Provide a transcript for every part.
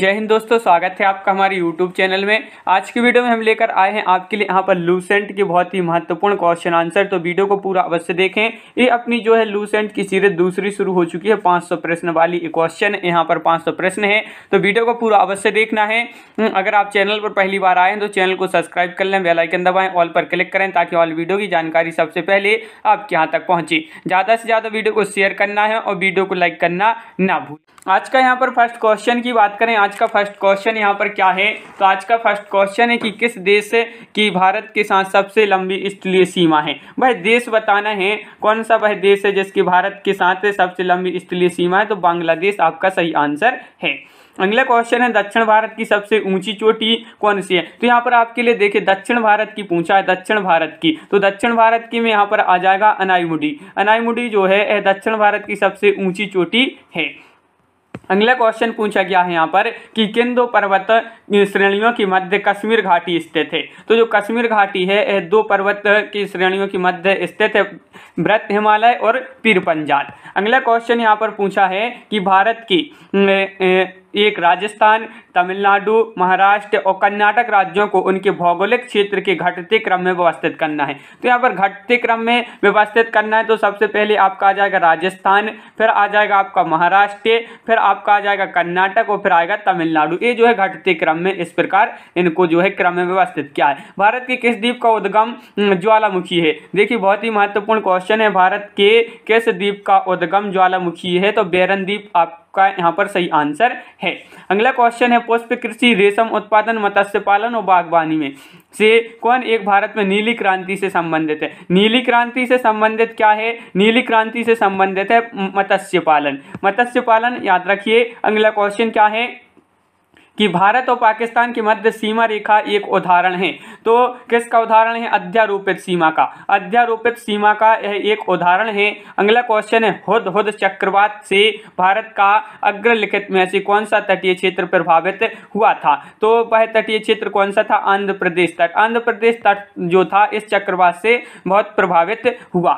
जय हिंद दोस्तों स्वागत है आपका हमारे YouTube चैनल में आज की वीडियो में हम लेकर आए हैं आपके लिए यहाँ पर लूसेंट के बहुत ही महत्वपूर्ण क्वेश्चन आंसर तो वीडियो को पूरा अवश्य देखें ये अपनी जो है लूसेंट की सीरीज दूसरी शुरू हो चुकी है 500 प्रश्न वाली क्वेश्चन यहाँ पर 500 प्रश्न है तो वीडियो को पूरा अवश्य देखना है हम्म, अगर आप चैनल पर पहली बार आए हैं तो चैनल को सब्सक्राइब कर लें बेलाइकन दबाएं ऑल पर क्लिक करें ताकि ऑल वीडियो की जानकारी सबसे पहले आपके यहाँ तक पहुँचे ज़्यादा से ज़्यादा वीडियो को शेयर करना है और वीडियो को लाइक करना ना भूल आज का यहाँ पर फर्स्ट क्वेश्चन की बात करें आज का फर्स्ट क्वेश्चन यहाँ पर क्या है तो आज का फर्स्ट क्वेश्चन है कि किस देश की भारत के साथ सबसे लंबी स्थलीय सीमा है वह देश बताना है कौन सा वह देश है जिसकी भारत के साथ सबसे लंबी स्थलीय सीमा है तो बांग्लादेश आपका सही आंसर है अगला क्वेश्चन है दक्षिण भारत की सबसे ऊंची चोटी कौन सी है तो यहाँ पर आपके लिए देखिए दक्षिण भारत की पूछा है दक्षिण भारत की तो दक्षिण भारत की में यहाँ पर आ जाएगा अनाईमुडी अनाईमुडी जो है दक्षिण भारत की सबसे ऊंची चोटी है अगला क्वेश्चन पूछा गया है यहाँ पर कि किन दो पर्वत श्रेणियों के मध्य कश्मीर घाटी स्थित है तो जो कश्मीर घाटी है यह दो पर्वत की श्रेणियों के मध्य स्थित है ब्रत हिमालय और पीर पंजाल अगला क्वेश्चन यहाँ पर पूछा है कि भारत की ए, ए, एक राजस्थान तमिलनाडु महाराष्ट्र और कर्नाटक राज्यों को उनके भौगोलिक क्षेत्र के घटते क्रम में व्यवस्थित करना है तो यहाँ पर घटते क्रम में व्यवस्थित करना है तो सबसे पहले आपका आ जाएगा राजस्थान फिर आ जाएगा आपका महाराष्ट्र फिर आपका आ जाएगा कर्नाटक और फिर आएगा तमिलनाडु ये जो है घटते क्रम में इस प्रकार इनको जो है क्रम में व्यवस्थित किया है भारत के किस द्वीप का उद्गम ज्वालामुखी है देखिए बहुत ही महत्वपूर्ण क्वेश्चन है भारत के किस द्वीप का उद्गम ज्वालामुखी है तो बेरन द्वीप आप आपका यहाँ पर सही आंसर है अगला क्वेश्चन है पुष्प कृषि रेशम उत्पादन मत्स्य पालन और बागवानी में से कौन एक भारत में नीली क्रांति से संबंधित है नीली क्रांति से संबंधित क्या है नीली क्रांति से संबंधित है मत्स्य पालन मत्स्य पालन याद रखिए अगला क्वेश्चन क्या है कि भारत और पाकिस्तान की मध्य सीमा रेखा एक उदाहरण है तो किसका उदाहरण है अध्यारोपित सीमा का अध्यारोपित सीमा का यह एक उदाहरण है अगला क्वेश्चन है हुद हुद चक्रवात से भारत का अग्रलिखित में से कौन सा तटीय क्षेत्र प्रभावित हुआ था तो वह तटीय क्षेत्र कौन सा था आंध्र प्रदेश तट आंध्र प्रदेश तट जो था इस चक्रवात से बहुत प्रभावित हुआ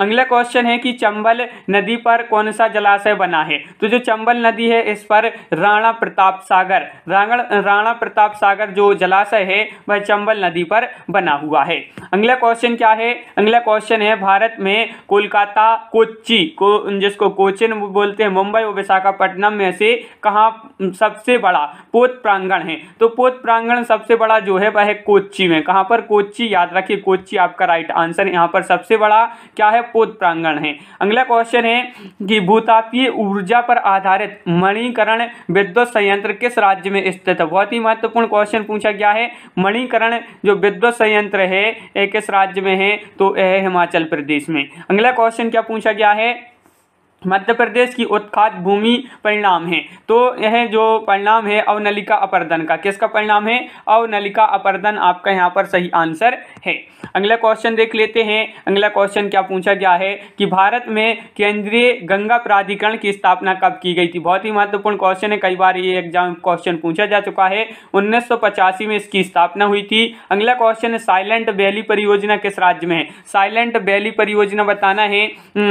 अगला क्वेश्चन है कि चंबल नदी पर कौन सा जलाशय बना है तो जो चंबल नदी है इस पर राणा प्रताप सागर राणा प्रताप सागर जो जलाशय है वह चंबल नदी पर बना हुआ है अगला क्वेश्चन क्या है अगला क्वेश्चन है भारत में कोलकाता कोच्चि को जिसको कोचिन बोलते हैं मुंबई और विशाखापट्टनम में से कहा सबसे बड़ा पोत प्रांगण है तो पोत प्रांगण सबसे बड़ा जो है वह है कोच्चि में कहाँ पर कोच्चि याद रखिए कोच्चि आपका राइट आंसर यहाँ पर सबसे बड़ा क्या है पोत प्रांगण है अगला क्वेश्चन है कि भूतापीय ऊर्जा पर आधारित मणिकरण विद्युत संयंत्र किस राज्य में स्थित है बहुत ही महत्वपूर्ण क्वेश्चन पूछा गया है मणिकरण जो विद्युत संयंत्र है किस राज्य में है तो यह हिमाचल प्रदेश में अगला क्वेश्चन क्या पूछा गया है मध्य प्रदेश की उत्खात भूमि परिणाम है तो यह जो परिणाम है अवनलिका अपर्दन का किसका परिणाम है अवनलिका अपर्दन आपका यहाँ पर सही आंसर है अगला क्वेश्चन देख लेते हैं अगला क्वेश्चन क्या पूछा गया है कि भारत में केंद्रीय गंगा प्राधिकरण की स्थापना कब की गई थी बहुत ही महत्वपूर्ण क्वेश्चन है कई बार ये एग्जाम क्वेश्चन पूछा जा चुका है उन्नीस में इसकी स्थापना हुई थी अगला क्वेश्चन है साइलेंट वैली परियोजना किस राज्य में है साइलेंट वैली परियोजना बताना है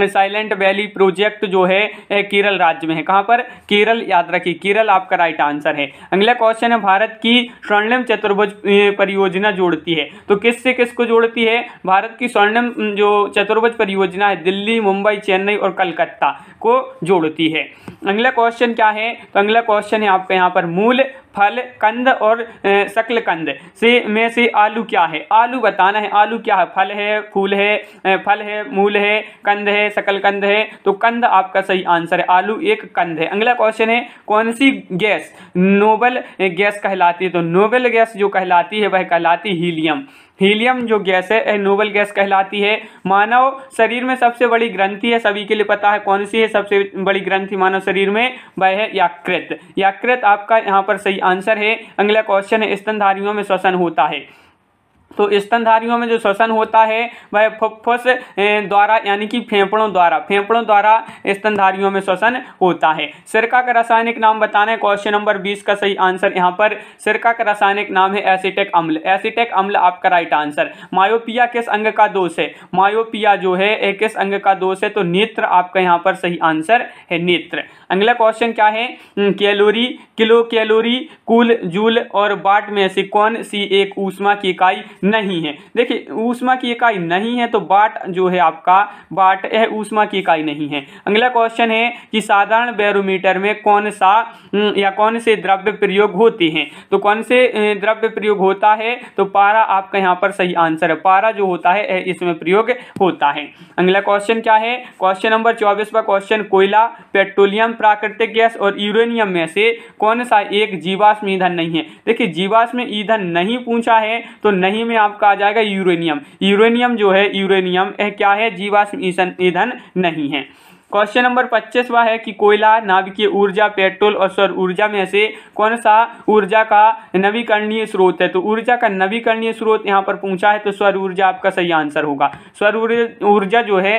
साइलेंट वैली प्रोजेक्ट प्रोजेक्ट जो है केरल राज्य में है कहां पर केरल याद रखिए केरल आपका राइट आंसर है अगला क्वेश्चन है भारत की स्वर्णिम चतुर्भुज परियोजना जोड़ती है तो किस से किसको जोड़ती है भारत की स्वर्णिम जो चतुर्भुज परियोजना है दिल्ली मुंबई चेन्नई और कलकत्ता को जोड़ती है अगला क्वेश्चन क्या है तो अगला क्वेश्चन है आपका यहाँ पर मूल फल कंद और शक्ल कंद से में से आलू क्या है आलू बताना है आलू क्या है फल है फूल है फल है मूल है कंद है शकल कंद है तो कंद आपका सही आंसर है आलू एक कंद है अगला क्वेश्चन है कौन सी गैस नोबल गैस कहलाती है तो नोबल गैस जो कहलाती है वह कहलाती हीलियम हीलियम जो गैस है नोबल गैस कहलाती है मानव शरीर में सबसे बड़ी ग्रंथि है सभी के लिए पता है कौन सी है सबसे बड़ी ग्रंथि मानव शरीर में वह है याकृत याकृत आपका यहाँ पर सही आंसर है अगला क्वेश्चन है स्तनधारियों में श्वसन होता है तो स्तनधारियों में जो श्वसन होता है वह फुफ्फुस द्वारा यानी कि फेफड़ों द्वारा फेफड़ों द्वारा स्तनधारियों में श्वसन होता है सिरका का रासायनिक नाम बताना है क्वेश्चन नंबर बीस का सही आंसर यहाँ पर सिरका का रासायनिक नाम है एसिटेक अम्ल एसिटेक अम्ल आपका राइट आंसर मायोपिया किस अंग का दोष है मायोपिया जो है किस अंग का दोष है तो नेत्र आपका यहाँ पर सही आंसर है नेत्र अगला क्वेश्चन क्या है कैलोरी किलो कैलोरी कुल जूल और बाट में से कौन सी एक ऊष्मा की इकाई नहीं है देखिए ऊष्मा की इकाई नहीं है तो बाट जो है आपका बाट है ऊष्मा की इकाई नहीं है अगला क्वेश्चन है कि साधारण बैरोमीटर में कौन सा हम्म, या कौन से द्रव्य प्रयोग होते हैं तो कौन से द्रव्य प्रयोग होता है तो पारा आपका यहाँ पर सही आंसर है पारा जो होता है इसमें प्रयोग होता है अगला क्वेश्चन क्या है क्वेश्चन नंबर चौबीस पर क्वेश्चन कोयला पेट्रोलियम प्राकृतिक गैस और यूरेनियम में से कौन सा एक जीवाश्म ईंधन नहीं है देखिए जीवाश्म ईंधन नहीं पूछा है तो नहीं में आपका आ जाएगा यूरेनियम यूरेनियम जो है यूरेनियम क्या है जीवाश्म ईंधन नहीं है क्वेश्चन नंबर पच्चीसवा है कि कोयला नाभिकीय ऊर्जा पेट्रोल और सौर ऊर्जा में से कौन सा ऊर्जा का नवीकरणीय स्रोत है तो ऊर्जा का नवीकरणीय स्रोत यहां पर पूछा है तो सौर ऊर्जा आपका सही आंसर होगा सौर ऊर्जा जो है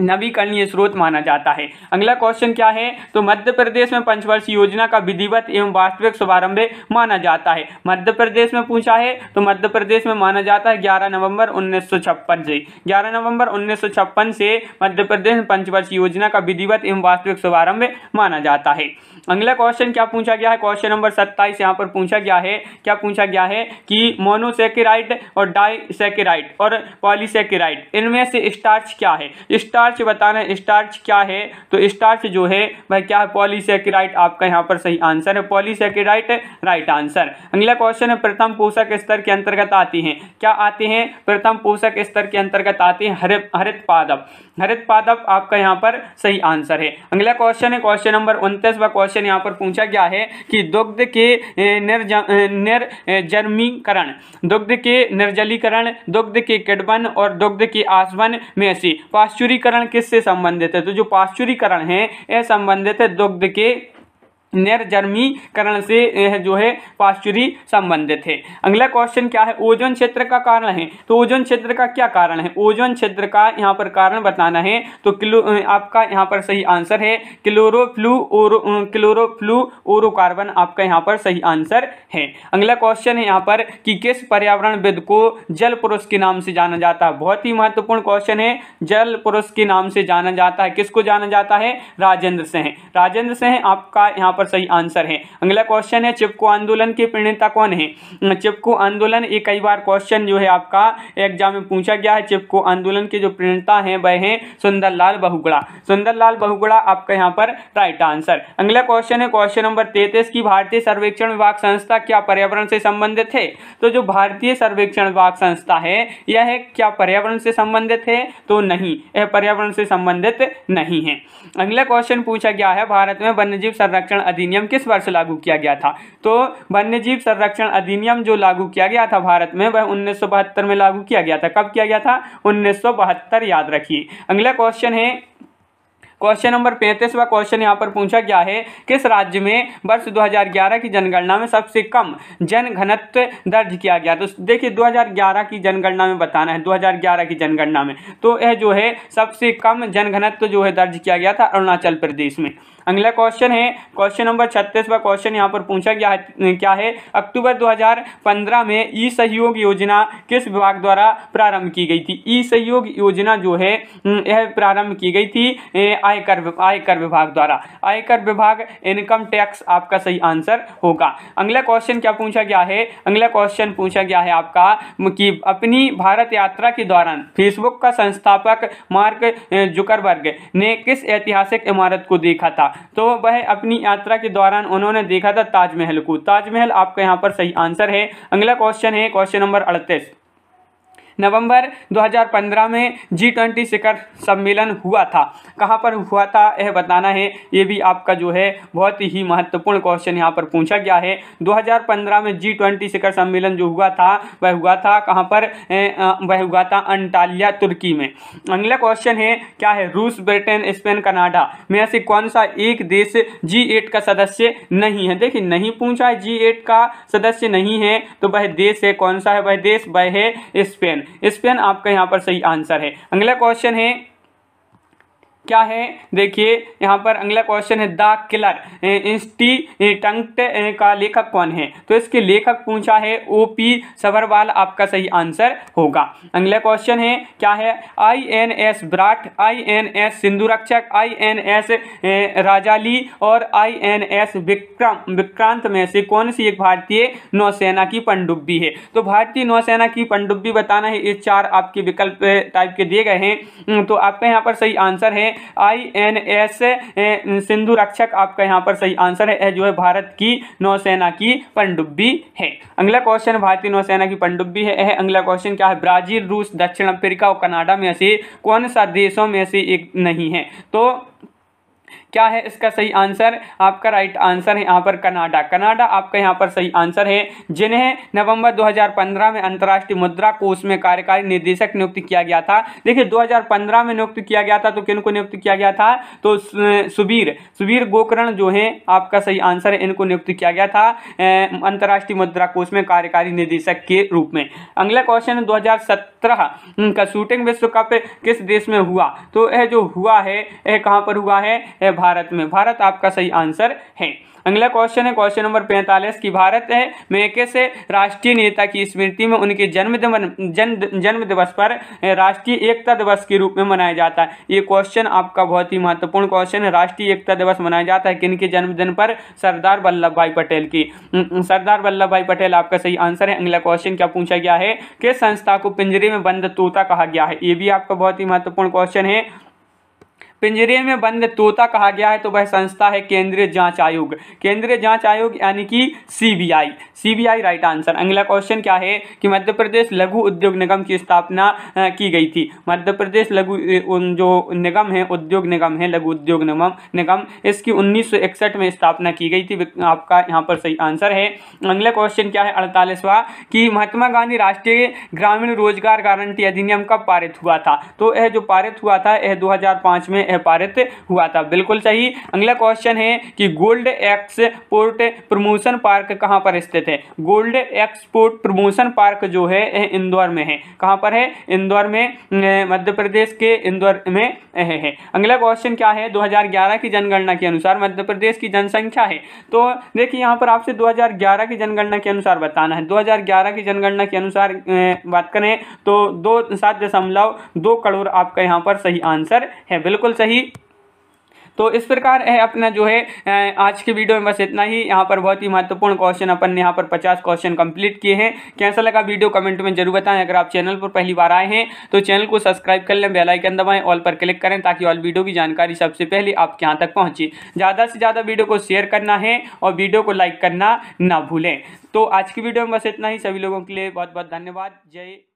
नवीकरणीय स्रोत माना जाता है अगला क्वेश्चन क्या है तो मध्य प्रदेश में पंचवर्षीय योजना का विधिवत एवं वास्तविक शुभारंभ माना जाता है मध्य प्रदेश में पूछा है तो मध्य प्रदेश में माना जाता है 11 नवंबर 1956 से 11 नवंबर 1956 से मध्य प्रदेश में पंचवर्षीय योजना का विधिवत एवं वास्तविक शुभारंभ माना जाता है अगला क्वेश्चन क्या पूछा गया है क्वेश्चन नंबर सत्ताईस यहाँ पर पूछा गया है क्या पूछा गया है कि मोनोसेकेराइड और डाइसेकेराइड और पॉलीसेकेराइड इनमें से स्टार्च क्या है स्टार्च बताना स्टार्च क्या है तो स्टार्च जो है भाई क्या है पॉलीसेकेराइड आपका यहाँ पर सही आंसर है पॉलीसेकेराइड राइट आंसर अगला क्वेश्चन है प्रथम पोषक स्तर के अंतर्गत आती हैं क्या आते हैं प्रथम पोषक स्तर के अंतर्गत आते हैं हरित हरित पादप हरित पादप आपका यहाँ पर सही आंसर है अगला क्वेश्चन है क्वेश्चन नंबर उनतीस व क्वेश्चन क्वेश्चन यहाँ पर पूछा गया है कि दुग्ध के निर्जर्मीकरण दुग्ध के निर्जलीकरण दुग्ध के किडबन और दुग्ध के आसवन में से पाश्चुरीकरण किससे संबंधित है तो जो पाश्चुरीकरण है यह संबंधित है दुग्ध के निर्जर्मीकरण से यह जो है पाश्चुरी संबंधित है अगला क्वेश्चन क्या है ओजोन क्षेत्र का कारण है तो ओजोन क्षेत्र का क्या कारण है ओजोन क्षेत्र का यहाँ पर कारण बताना है तो किलो आपका यहाँ पर सही आंसर है क्लोरोफ्लू और क्लोरोफ्लू और कार्बन आपका यहाँ पर सही आंसर है अगला क्वेश्चन है यहाँ पर कि किस पर्यावरणविद को जल पुरुष के नाम से जाना जाता है बहुत ही महत्वपूर्ण क्वेश्चन है जल पुरुष के नाम से जाना जाता है किसको जाना जाता है राजेंद्र सिंह राजेंद्र सिंह आपका यहाँ पर सही आंसर है अगला क्वेश्चन है चिपको आंदोलन के प्रणेता कौन है चिपको आंदोलन ये कई बार क्वेश्चन जो है आपका एग्जाम में पूछा गया है चिपको आंदोलन के जो प्रणेता हैं वह हैं सुंदरलाल बहुगुड़ा सुंदरलाल बहुगुड़ा आपका यहाँ पर राइट आंसर अगला क्वेश्चन है क्वेश्चन नंबर तैतीस की भारतीय सर्वेक्षण विभाग संस्था क्या पर्यावरण से संबंधित है तो जो भारतीय सर्वेक्षण विभाग संस्था है यह है क्या पर्यावरण से संबंधित है तो नहीं यह पर्यावरण से संबंधित नहीं है अगला क्वेश्चन पूछा गया है भारत में वन्यजीव संरक्षण अधिनियम किस वर्ष लागू किया गया था तो वन्यजीव संरक्षण अधिनियम जो लागू किया गया था भारत में वह उन्नीस में लागू किया गया था कब किया गया था उन्नीस याद रखिए अगला क्वेश्चन है क्वेश्चन नंबर पैंतीसवा क्वेश्चन यहाँ पर पूछा गया है किस राज्य में वर्ष 2011 की जनगणना में सबसे कम जन घनत्व दर्ज किया गया तो देखिए 2011 की जनगणना में बताना है 2011 की जनगणना में तो यह जो है सबसे कम जनघनत्व जो है दर्ज किया गया था अरुणाचल प्रदेश में अगला क्वेश्चन है क्वेश्चन नंबर छत्तीसवा क्वेश्चन यहाँ पर पूछा गया है क्या है अक्टूबर 2015 में ई सहयोग योजना किस विभाग द्वारा प्रारंभ की गई थी ई सहयोग योजना जो है यह प्रारंभ की गई थी आयकर आयकर विभाग द्वारा आयकर विभाग इनकम टैक्स आपका सही आंसर होगा अगला क्वेश्चन क्या पूछा गया है अगला क्वेश्चन पूछा गया है आपका कि अपनी भारत यात्रा के दौरान फेसबुक का संस्थापक मार्क जुकरबर्ग ने किस ऐतिहासिक इमारत को देखा था तो वह अपनी यात्रा के दौरान उन्होंने देखा था ताजमहल को ताजमहल आपका यहाँ पर सही आंसर है अगला क्वेश्चन है क्वेश्चन नंबर अड़तीस नवंबर 2015 में जी ट्वेंटी शिखर सम्मेलन हुआ था कहाँ पर हुआ था यह बताना है ये भी आपका जो है बहुत ही महत्वपूर्ण क्वेश्चन यहाँ पर पूछा गया है 2015 में जी ट्वेंटी शिखर सम्मेलन जो हुआ था वह हुआ था कहाँ पर वह हुआ था अंटालिया तुर्की में अगला क्वेश्चन है क्या है रूस ब्रिटेन स्पेन कनाडा में ऐसे कौन सा एक देश जी एट का सदस्य नहीं है देखिए नहीं पूछा है जी एट का सदस्य नहीं है तो वह देश है कौन सा है वह देश वह है स्पेन स्पेन आपका यहाँ पर सही आंसर है अगला क्वेश्चन है क्या है देखिए यहाँ पर अगला क्वेश्चन है द किलर इंस्टीटंक्ट का लेखक कौन है तो इसके लेखक पूछा है ओ पी सबरवाल आपका सही आंसर होगा अगला क्वेश्चन है क्या है आई एन एस ब्राट I N S Sindhu Rakshak I N S Rajali और I N S Vikram Vikrant में से कौन सी एक भारतीय नौसेना की पनडुब्बी है तो भारतीय नौसेना की पनडुब्बी बताना है ये चार आपके विकल्प टाइप के दिए गए हैं तो आपका यहाँ पर सही आंसर है आई एन एस सिंधु रक्षक आपका यहाँ पर सही आंसर है जो है भारत की नौसेना की पनडुब्बी है अगला क्वेश्चन भारतीय नौसेना की पनडुब्बी है अगला क्वेश्चन क्या है ब्राजील रूस दक्षिण अफ्रीका और कनाडा में से कौन सा देशों में से एक नहीं है तो क्या है इसका सही आंसर आपका राइट आंसर है यहाँ पर कनाडा कनाडा आपका यहाँ पर सही आंसर है जिन्हें नवंबर 2015 में अंतर्राष्ट्रीय मुद्रा कोष में कार्यकारी निदेशक नियुक्त किया गया था देखिए 2015 में नियुक्त किया गया था तो किन को नियुक्त किया गया था तो सुबीर सुबीर गोकरण जो है आपका सही आंसर है इनको नियुक्त किया गया था अंतर्राष्ट्रीय मुद्रा कोष में कार्यकारी निदेशक के रूप में अगला क्वेश्चन है 2017 का शूटिंग विश्व कप किस देश में हुआ तो यह जो हुआ है यह कहाँ पर हुआ है भारत में भारत आपका सही आंसर है अगला क्वेश्चन है क्वेश्चन नंबर पैंतालीस की भारत है मेके से राष्ट्रीय नेता की स्मृति में उनके जन्म जन्म जन्म दिवस पर राष्ट्रीय एकता दिवस के रूप में मनाया जाता है ये क्वेश्चन आपका बहुत ही महत्वपूर्ण क्वेश्चन है राष्ट्रीय एकता दिवस मनाया जाता है किनके जन्मदिन पर सरदार वल्लभ भाई पटेल की सरदार वल्लभ भाई पटेल आपका सही आंसर है अगला क्वेश्चन क्या पूछा गया है किस संस्था को पिंजरे में बंद तोता कहा गया है ये भी आपका बहुत ही महत्वपूर्ण क्वेश्चन है पिंजरे में बंद तोता कहा गया है तो वह संस्था है केंद्रीय जांच आयोग केंद्रीय जांच आयोग यानी कि सीबीआई सीबीआई राइट आंसर अगला क्वेश्चन क्या है कि मध्य प्रदेश लघु उद्योग निगम की स्थापना की गई थी मध्य प्रदेश लघु जो निगम है उद्योग निगम है लघु उद्योग निगम निगम इसकी उन्नीस में स्थापना की गई थी आपका यहाँ पर सही आंसर है अगला क्वेश्चन क्या है अड़तालीसवा कि महात्मा गांधी राष्ट्रीय ग्रामीण रोजगार गारंटी अधिनियम कब पारित हुआ था तो यह जो पारित हुआ था यह दो में पारित हुआ था बिल्कुल सही अगला क्वेश्चन है कि गोल्ड एक्सपोर्ट प्रमोशन पार्क कहाँ पर स्थित है गोल्ड एक्सपोर्ट प्रमोशन पार्क जो है इंदौर में है कहाँ पर है इंदौर में मध्य प्रदेश के इंदौर में है अगला क्वेश्चन क्या है 2011 की जनगणना के अनुसार मध्य प्रदेश की जनसंख्या है तो देखिए यहाँ पर आपसे 2011 की जनगणना के अनुसार बताना है 2011 की जनगणना के अनुसार बात करें तो दो सात दशमलव दो करोड़ आपका यहाँ पर सही आंसर है बिल्कुल सही तो इस प्रकार है अपना जो है आज के वीडियो में बस इतना ही यहाँ पर बहुत ही महत्वपूर्ण क्वेश्चन अपन ने यहाँ पर पचास क्वेश्चन कंप्लीट किए हैं कैसा लगा वीडियो कमेंट में जरूर बताएं अगर आप चैनल पर पहली बार आए हैं तो चैनल को सब्सक्राइब कर लें बेलाइकन दबाएं ऑल पर क्लिक करें ताकि ऑल वीडियो की जानकारी सबसे पहले आपके यहाँ तक पहुँचे ज़्यादा से ज़्यादा वीडियो को शेयर करना है और वीडियो को लाइक करना ना भूलें तो आज की वीडियो में बस इतना ही सभी लोगों के लिए बहुत बहुत धन्यवाद जय